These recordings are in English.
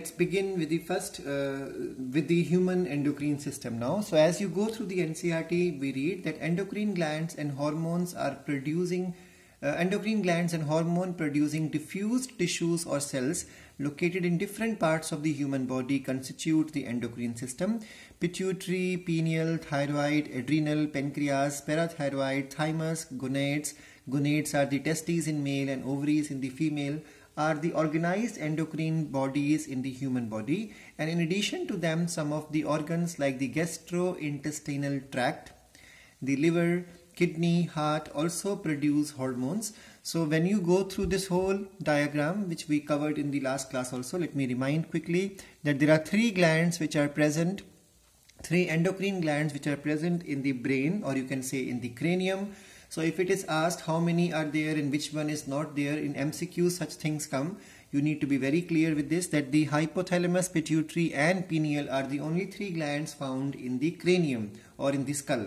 Let's begin with the first, uh, with the human endocrine system now. So as you go through the NCRT, we read that endocrine glands and hormones are producing, uh, endocrine glands and hormone producing diffused tissues or cells located in different parts of the human body constitute the endocrine system. Pituitary, pineal, thyroid, adrenal, pancreas, parathyroid, thymus, gonads. Gonads are the testes in male and ovaries in the female are the organized endocrine bodies in the human body and in addition to them some of the organs like the gastrointestinal tract, the liver, kidney, heart also produce hormones. So when you go through this whole diagram which we covered in the last class also let me remind quickly that there are three glands which are present three endocrine glands which are present in the brain or you can say in the cranium so if it is asked how many are there and which one is not there, in MCQ such things come. You need to be very clear with this that the hypothalamus, pituitary and pineal are the only three glands found in the cranium or in the skull.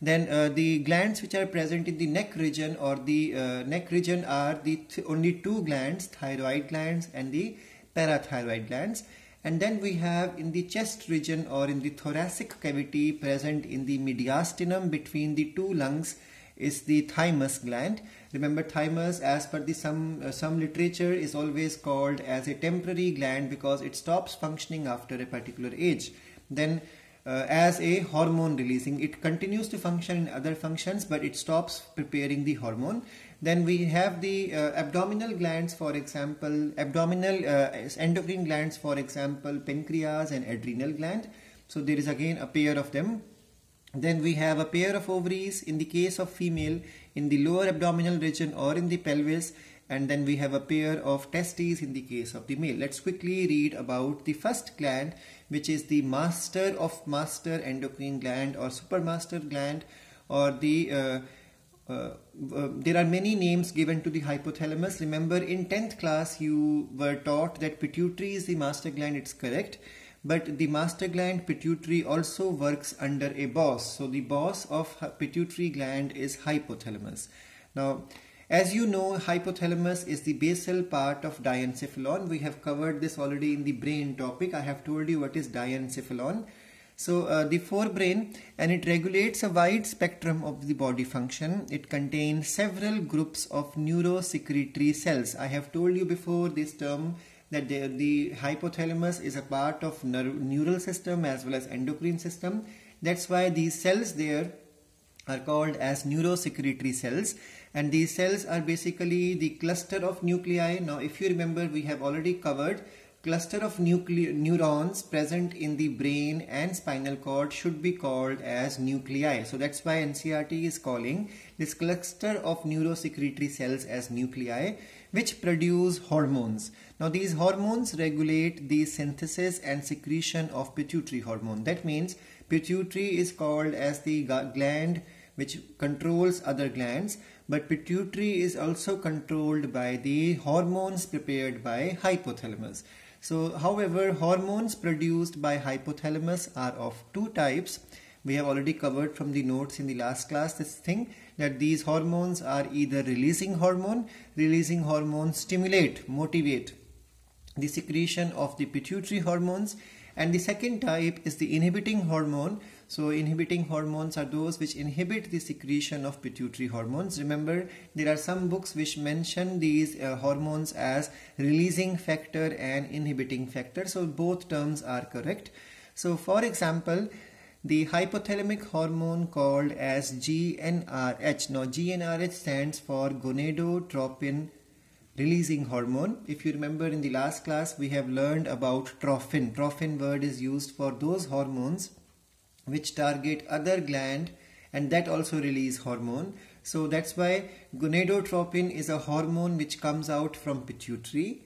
Then uh, the glands which are present in the neck region or the uh, neck region are the th only two glands, thyroid glands and the parathyroid glands and then we have in the chest region or in the thoracic cavity present in the mediastinum between the two lungs is the thymus gland. Remember thymus as per the some, uh, some literature is always called as a temporary gland because it stops functioning after a particular age. Then uh, as a hormone releasing, it continues to function in other functions but it stops preparing the hormone. Then we have the uh, abdominal glands for example, abdominal uh, endocrine glands for example, pancreas and adrenal gland. So there is again a pair of them then we have a pair of ovaries in the case of female in the lower abdominal region or in the pelvis and then we have a pair of testes in the case of the male. Let's quickly read about the first gland which is the master of master endocrine gland or supermaster gland or the uh, uh, uh, there are many names given to the hypothalamus. Remember in 10th class you were taught that pituitary is the master gland, it's correct but the master gland pituitary also works under a boss. So the boss of pituitary gland is hypothalamus. Now, as you know, hypothalamus is the basal part of diencephalon. We have covered this already in the brain topic. I have told you what is diencephalon. So uh, the forebrain and it regulates a wide spectrum of the body function. It contains several groups of neurosecretory cells. I have told you before this term that the, the hypothalamus is a part of neural system as well as endocrine system. That's why these cells there are called as neurosecretory cells and these cells are basically the cluster of nuclei. Now if you remember we have already covered cluster of neurons present in the brain and spinal cord should be called as nuclei. So that's why NCRT is calling this cluster of neurosecretory cells as nuclei which produce hormones. Now these hormones regulate the synthesis and secretion of pituitary hormone. That means pituitary is called as the gland which controls other glands but pituitary is also controlled by the hormones prepared by hypothalamus. So however hormones produced by hypothalamus are of two types. We have already covered from the notes in the last class this thing that these hormones are either releasing hormone, releasing hormones stimulate, motivate the secretion of the pituitary hormones and the second type is the inhibiting hormone. So inhibiting hormones are those which inhibit the secretion of pituitary hormones. Remember, there are some books which mention these uh, hormones as releasing factor and inhibiting factor. So both terms are correct. So for example, the hypothalamic hormone called as GnRH. Now GnRH stands for gonadotropin releasing hormone. If you remember in the last class we have learned about trophin. Trophin word is used for those hormones which target other gland and that also release hormone. So that's why gonadotropin is a hormone which comes out from pituitary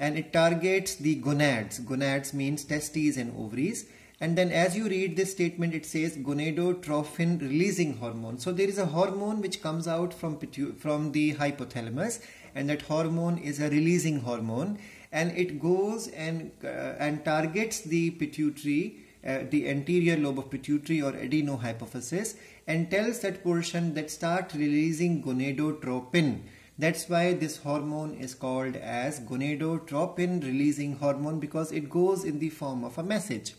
and it targets the gonads. Gonads means testes and ovaries and then as you read this statement, it says gonadotrophin releasing hormone. So there is a hormone which comes out from, from the hypothalamus and that hormone is a releasing hormone and it goes and, uh, and targets the pituitary, uh, the anterior lobe of pituitary or adenohypophysis and tells that portion that start releasing gonadotropin. That's why this hormone is called as gonadotropin releasing hormone because it goes in the form of a message.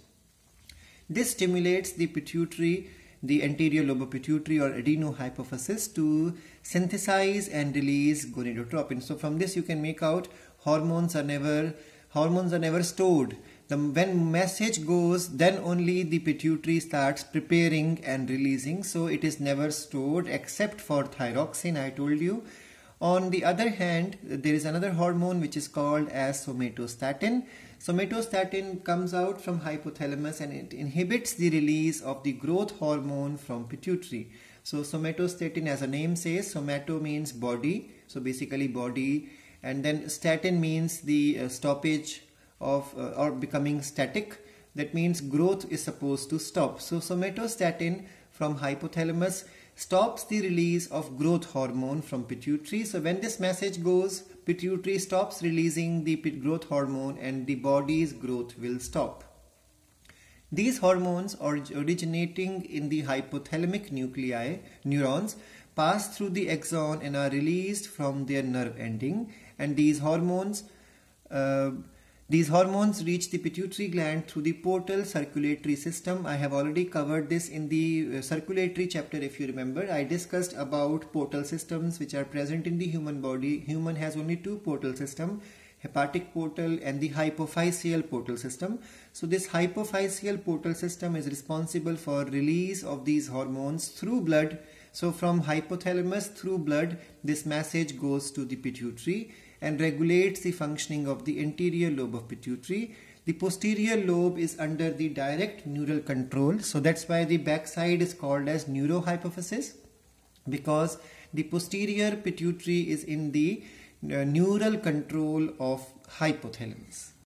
This stimulates the pituitary, the anterior lobe pituitary or adenohypophysis to synthesize and release gonadotropin. So from this you can make out hormones are never hormones are never stored. The, when message goes, then only the pituitary starts preparing and releasing. So it is never stored except for thyroxine, I told you. On the other hand, there is another hormone which is called as somatostatin. Somatostatin comes out from hypothalamus and it inhibits the release of the growth hormone from pituitary. So somatostatin as the name says, somato means body, so basically body and then statin means the uh, stoppage of uh, or becoming static. That means growth is supposed to stop. So somatostatin from hypothalamus stops the release of growth hormone from pituitary. So when this message goes, pituitary stops releasing the growth hormone and the body's growth will stop. These hormones originating in the hypothalamic nuclei, neurons, pass through the axon and are released from their nerve ending and these hormones uh, these hormones reach the pituitary gland through the portal circulatory system. I have already covered this in the uh, circulatory chapter if you remember. I discussed about portal systems which are present in the human body. Human has only two portal system hepatic portal and the hypophyseal portal system. So this hypophyseal portal system is responsible for release of these hormones through blood. So from hypothalamus through blood this message goes to the pituitary and regulates the functioning of the anterior lobe of pituitary. The posterior lobe is under the direct neural control. So that's why the backside is called as neurohypophysis because the posterior pituitary is in the uh, neural control of hypothalamus.